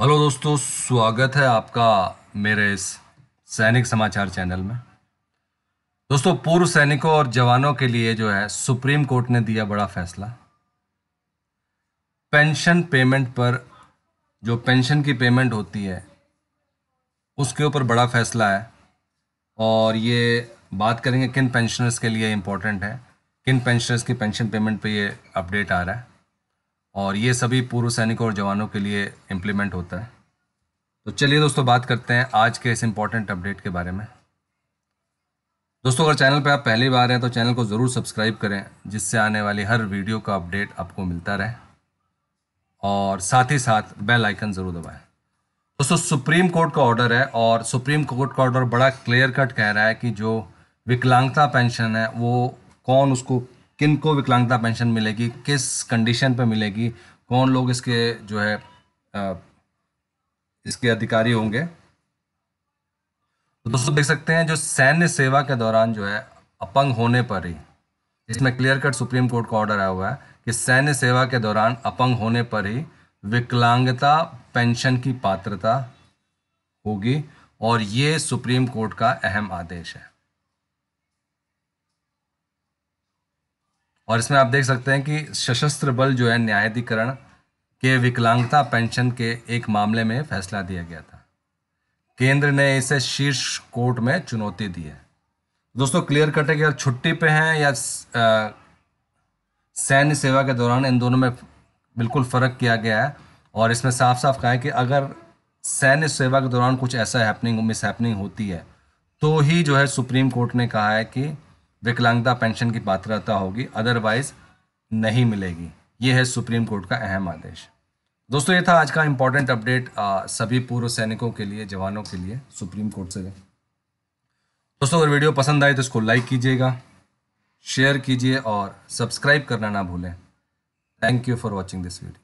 hello दोस्तों स्वागत है आपका मेरे इस सैनिक समाचार चैनल में दोस्तों पूर्व सैनिकों और जवानों के लिए जो है सुप्रीम कोर्ट ने दिया बड़ा फैसला पेंशन पेमेंट पर जो पेंशन की पेमेंट होती है उसके ऊपर बड़ा फैसला है और ये बात करेंगे किन पेंशनर्स के लिए इम्पोर्टेंट है किन पेंशनर्स की पेंशन पेमेंट पे ये अपडेट आ रहा है और ये सभी पूर्व सैनिकों और जवानों के लिए इम्प्लीमेंट होता है तो चलिए दोस्तों बात करते हैं आज के इस इम्पॉर्टेंट अपडेट के बारे में दोस्तों अगर चैनल पर आप पहली बार हैं तो चैनल को ज़रूर सब्सक्राइब करें जिससे आने वाली हर वीडियो का अपडेट आपको मिलता रहे और साथ ही साथ बेल आइकन ज़रूर दबाएं दोस्तों सुप्रीम कोर्ट का ऑर्डर है और सुप्रीम कोर्ट का ऑर्डर बड़ा क्लियर कट कह रहा है कि जो विकलांगता पेंशन है वो कौन उसको किन को विकलांगता पेंशन मिलेगी किस कंडीशन पे मिलेगी कौन लोग इसके जो है इसके अधिकारी होंगे तो दोस्तों देख सकते हैं जो सैन्य सेवा के दौरान जो है अपंग होने पर ही इसमें क्लियर कट सुप्रीम कोर्ट का ऑर्डर आया हुआ है कि सैन्य सेवा के दौरान अपंग होने पर ही विकलांगता पेंशन की पात्रता होगी और ये सुप्रीम कोर्ट का अहम आदेश है और इसमें आप देख सकते हैं कि सशस्त्र बल जो है न्यायाधिकरण के विकलांगता पेंशन के एक मामले में फैसला दिया गया था केंद्र ने इसे शीर्ष कोर्ट में चुनौती दी है दोस्तों क्लियर कट है कि अगर छुट्टी पे हैं या सैन्य सेवा के दौरान इन दोनों में बिल्कुल फ़र्क किया गया है और इसमें साफ साफ कहा है कि अगर सैन्य सेवा के दौरान कुछ ऐसा हैपनिंग मिस हैपनिंग होती है तो ही जो है सुप्रीम कोर्ट ने कहा है कि विकलांगता पेंशन की पात्रता होगी अदरवाइज नहीं मिलेगी ये है सुप्रीम कोर्ट का अहम आदेश दोस्तों ये था आज का इम्पोर्टेंट अपडेट सभी पूर्व सैनिकों के लिए जवानों के लिए सुप्रीम कोर्ट से दोस्तों अगर वीडियो पसंद आए तो इसको लाइक कीजिएगा शेयर कीजिए और सब्सक्राइब करना ना भूलें thank you for watching this video